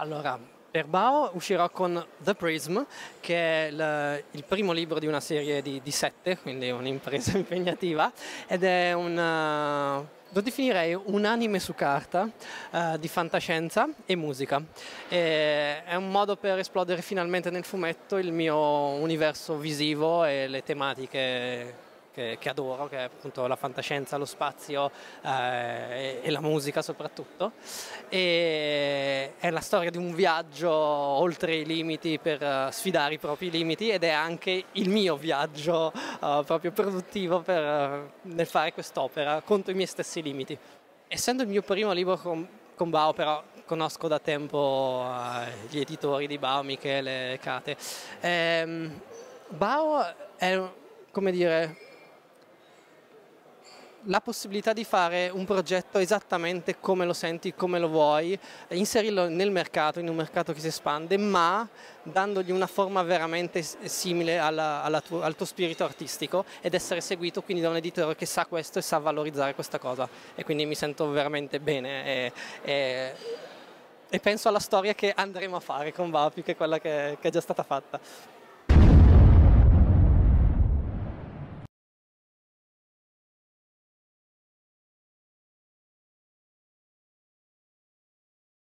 Allora, per Bao uscirò con The Prism, che è il, il primo libro di una serie di, di sette, quindi un'impresa impegnativa, ed è un eh, lo definirei un anime su carta eh, di fantascienza e musica. E è un modo per esplodere finalmente nel fumetto il mio universo visivo e le tematiche che, che, adoro, che è appunto la fantascienza, lo spazio eh, e, e, la musica soprattutto. E è la storia di un viaggio oltre i limiti per eh, sfidare i propri limiti ed è anche il mio viaggio eh, proprio produttivo per, eh, nel fare quest'opera contro i miei stessi limiti. Essendo il mio primo libro con, con Bao però conosco da tempo eh, gli editori di Bao, Michele e Cate. Ehm, Bao è, come dire, la possibilità di fare un progetto esattamente come lo senti, come lo vuoi, inserirlo nel mercato, in un mercato che si espande, ma dandogli una forma veramente simile alla, alla tu, al tuo spirito artistico ed essere seguito quindi da un editore che sa questo e sa valorizzare questa cosa. E quindi mi sento veramente bene e, e, e penso alla storia che andremo a fare con Vapi, che è quella che, che è già stata fatta.